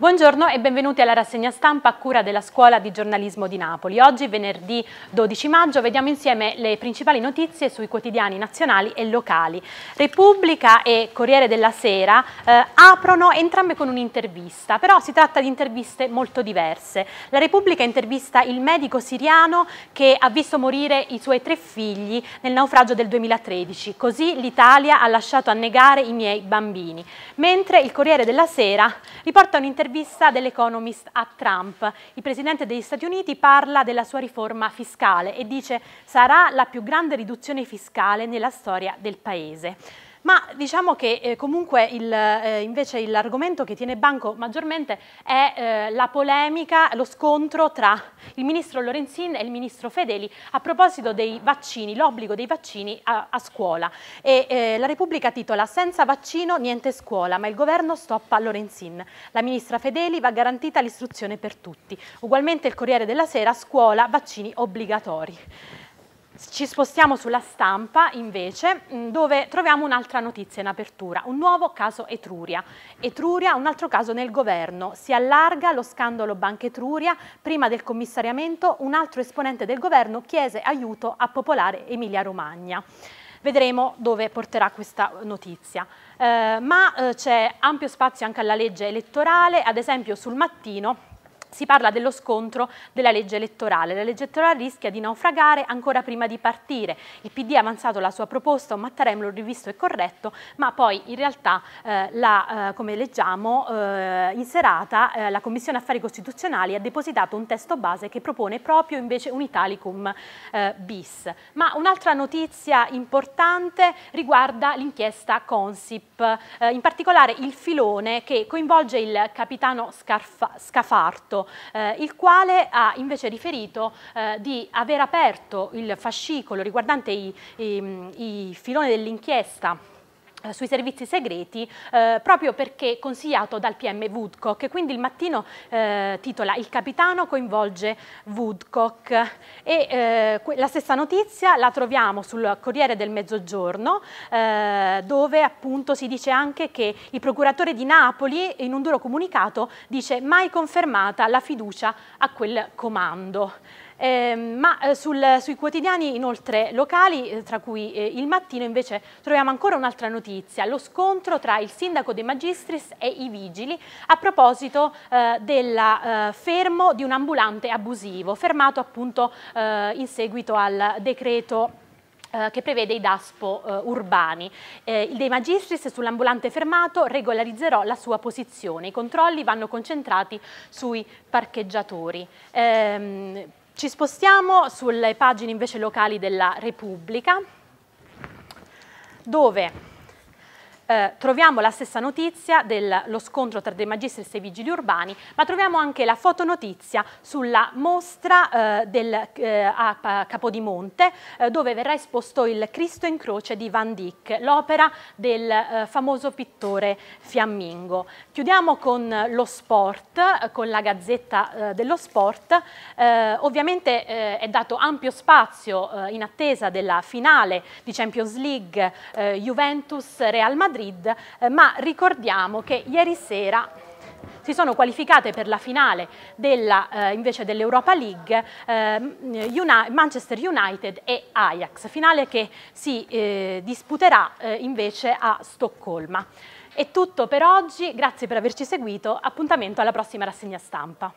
Buongiorno e benvenuti alla rassegna stampa a cura della Scuola di Giornalismo di Napoli. Oggi, venerdì 12 maggio, vediamo insieme le principali notizie sui quotidiani nazionali e locali. Repubblica e Corriere della Sera eh, aprono entrambe con un'intervista, però si tratta di interviste molto diverse. La Repubblica intervista il medico siriano che ha visto morire i suoi tre figli nel naufragio del 2013. Così l'Italia ha lasciato annegare i miei bambini. Mentre il Corriere della Sera riporta un'intervista un'intervista dell'Economist a Trump. Il presidente degli Stati Uniti parla della sua riforma fiscale e dice sarà la più grande riduzione fiscale nella storia del paese. Ma diciamo che eh, comunque il, eh, invece l'argomento che tiene banco maggiormente è eh, la polemica, lo scontro tra il ministro Lorenzin e il ministro Fedeli a proposito dei vaccini, l'obbligo dei vaccini a, a scuola. E, eh, la Repubblica titola Senza vaccino niente scuola, ma il governo stoppa Lorenzin. La ministra Fedeli va garantita l'istruzione per tutti. Ugualmente il Corriere della Sera, scuola, vaccini obbligatori. Ci spostiamo sulla stampa invece mm, dove troviamo un'altra notizia in apertura, un nuovo caso Etruria. Etruria, un altro caso nel governo, si allarga lo scandalo Banca Etruria, prima del commissariamento un altro esponente del governo chiese aiuto a popolare Emilia Romagna. Vedremo dove porterà questa notizia. Eh, ma eh, c'è ampio spazio anche alla legge elettorale, ad esempio sul mattino si parla dello scontro della legge elettorale. La legge elettorale rischia di naufragare ancora prima di partire. Il PD ha avanzato la sua proposta, un Mattarello rivisto e corretto, ma poi in realtà, eh, la, eh, come leggiamo, eh, in serata eh, la Commissione Affari Costituzionali ha depositato un testo base che propone proprio invece un Italicum eh, bis. Ma un'altra notizia importante riguarda l'inchiesta Consip, eh, in particolare il filone che coinvolge il capitano Scarf Scafarto eh, il quale ha invece riferito eh, di aver aperto il fascicolo riguardante i, i, i filoni dell'inchiesta eh, sui servizi segreti eh, proprio perché consigliato dal PM Woodcock e quindi il mattino eh, titola il capitano coinvolge Woodcock e eh, la stessa notizia la troviamo sul Corriere del Mezzogiorno eh, dove appunto si dice anche che il procuratore di Napoli in un duro comunicato dice mai confermata la fiducia a quel comando. Ehm, eh, ma sul, sui quotidiani inoltre locali, eh, tra cui eh, il mattino invece troviamo ancora un'altra notizia, lo scontro tra il sindaco De Magistris e i vigili a proposito eh, del fermo di un ambulante abusivo, fermato appunto in seguito al decreto che prevede i DASPO eh, urbani. Eh, il De Magistris sull'ambulante fermato regolarizzerò la sua posizione. I controlli vanno concentrati sui parcheggiatori. Eh, ci spostiamo sulle pagine invece locali della Repubblica, dove eh, troviamo la stessa notizia dello scontro tra De Magistris e i vigili urbani, ma troviamo anche la fotonotizia sulla mostra eh, del, eh, a Capodimonte, eh, dove verrà esposto il Cristo in croce di Van Dyck, l'opera del eh, famoso pittore fiammingo. Chiudiamo con lo sport, con la Gazzetta eh, dello Sport. ovviamente è dato ampio spazio in attesa della finale di Champions League Juventus-Real Madrid, Madrid, eh, ma ricordiamo che ieri sera si sono qualificate per la finale della, eh, invece dell'Europa League eh, una, Manchester United e Ajax, finale che si eh, disputerà eh, invece a Stoccolma. È tutto per oggi, grazie per averci seguito, appuntamento alla prossima rassegna stampa.